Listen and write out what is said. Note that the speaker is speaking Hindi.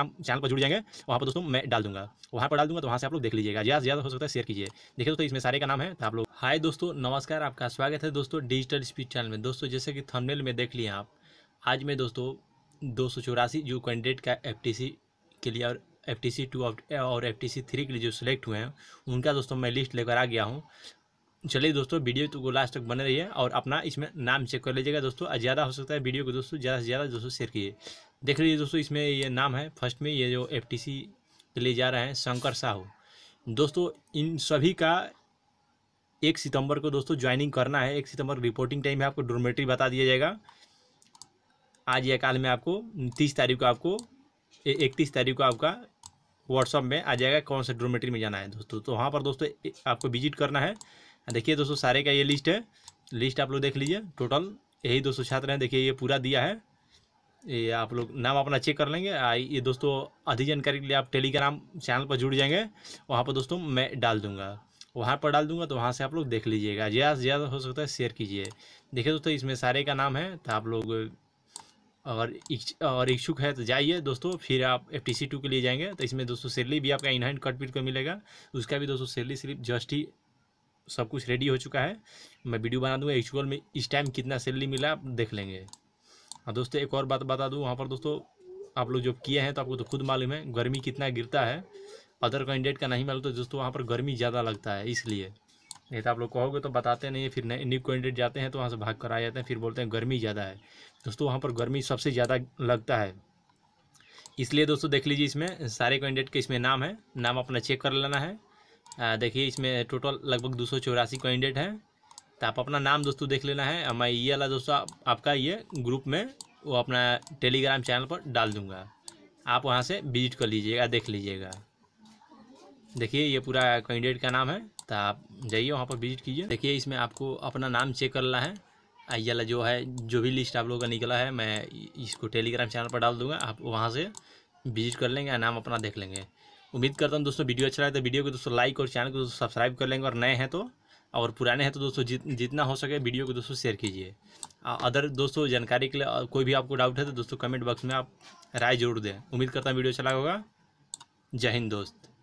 टेलीग्राम चैनल पर जुड़ जाएंगे वहाँ पर दोस्तों मैं डाल दूंगा वहाँ पर डाल दूंगा तो वहाँ से आप लोग देख लीजिएगा ज़्यादा हाँ, ज़्यादा हाँ, हो सकता है शेयर कीजिए देखिए दोस्तों इसमें सारे का नाम है तो आप लोग हाय दोस्तों नमस्कार आपका स्वागत है दोस्तों डिजिटल स्पीड चैनल में दोस्तों जैसे कि थंबनेल में देख लिए आप आज मैं दोस्तों दो जो कैंडिडेट का एफ के लिए और एफ टी सी टू और एफ टी सी थ्री के लिए जो सिलेक्ट हुए हैं उनका दोस्तों मैं लिस्ट लेकर आ गया हूँ चलिए दोस्तों वीडियो तो लास्ट तक बने रहिए और अपना इसमें नाम चेक कर लीजिएगा दोस्तों ज़्यादा हो सकता है वीडियो को दोस्तों ज़्यादा से ज़्यादा दोस्तों शेयर कीजिए देख लीजिए दोस्तों इसमें ये नाम है फर्स्ट में ये जो एफ के लिए जा रहे हैं शंकर साहू दोस्तों इन सभी का एक सितंबर को दोस्तों ज्वाइनिंग करना है एक सितंबर रिपोर्टिंग टाइम है आपको डोरमेट्री बता दिया जाएगा आज या काल में आपको तीस तारीख को आपको इकतीस तारीख को आपका व्हाट्सअप में आ जाएगा कौन सा डोरमेट्री में जाना है दोस्तों तो वहाँ पर दोस्तों आपको विजिट करना है हाँ, देखिए दोस्तों सारे का ये लिस्ट है लिस्ट आप लोग देख लीजिए टोटल यही दोस्तों छात्र हैं देखिए ये पूरा दिया है ये आप लोग नाम अपना चेक कर लेंगे ये दोस्तों अधिक जानकारी के लिए आप टेलीग्राम चैनल पर जुड़ जाएंगे वहाँ पर दोस्तों मैं डाल दूँगा वहाँ पर डाल दूंगा तो वहाँ से आप लोग देख लीजिएगा ज़्यादा से ज़्यादा हो सकता है शेयर कीजिए देखिए दोस्तों इसमें सारे का नाम है तो आप लोग अगर और इच्छुक है तो जाइए दोस्तों फिर आप एफ टी सी टू के लिए जाएंगे तो इसमें दोस्तों सैलरी भी आपका इनहैंड कटपीट को मिलेगा उसका भी दोस्तों सैलरी सिर्फ जस्ट ही सब कुछ रेडी हो चुका है मैं वीडियो बना दूंगा एक्चुअल में इस टाइम कितना सैलरी मिला आप देख लेंगे हाँ दोस्तों एक और बात बता दूँ वहाँ पर दोस्तों आप लोग जो किए हैं तो आपको तो खुद मालूम है गर्मी कितना गिरता है अदर कैंडिडेट का नहीं मालूम तो दोस्तों वहाँ पर गर्मी ज़्यादा लगता है इसलिए नहीं तो आप लोग कहोगे तो बताते नहीं है फिर न्यू कैंडिडेट जाते हैं तो वहाँ से भाग कर आ जाते हैं फिर बोलते हैं गर्मी ज़्यादा है दोस्तों वहाँ पर गर्मी सबसे ज़्यादा लगता है इसलिए दोस्तों देख लीजिए इसमें सारे कैंडिडेट के इसमें नाम है नाम अपना चेक कर लेना है देखिए इसमें टोटल लगभग दो सौ चौरासी कैंडिडेट हैं तो आप अपना नाम दोस्तों देख लेना है मैं ये वाला दोस्तों आप, आपका ये ग्रुप में वो अपना टेलीग्राम चैनल पर डाल दूँगा आप वहाँ से विजिट कर लीजिएगा देख लीजिएगा देखिए ये पूरा कैंडिडेट का नाम है तो आप जाइए वहाँ पर विजिट कीजिए देखिए इसमें आपको अपना नाम चेक करना है आइयाला जो है जो भी लिस्ट आप लोगों का निकला है मैं इसको टेलीग्राम चैनल पर डाल दूंगा आप वहाँ से विजिट कर लेंगे नाम अपना देख लेंगे उम्मीद करता हूँ दोस्तों वीडियो अच्छा लगे तो वीडियो को दोस्तों लाइक और चैनल को दोस्तों सब्सक्राइब कर लेंगे और नए हैं तो और पुराने हैं तो दोस्तों जित जितना हो सके वीडियो को दोस्तों शेयर कीजिए अदर दोस्तों जानकारी के लिए कोई भी आपको डाउट है तो दोस्तों कमेंट बॉक्स में आप राय जरूर दें उम्मीद करता हूँ वीडियो अच्छा लगा होगा जय हिंद दोस्त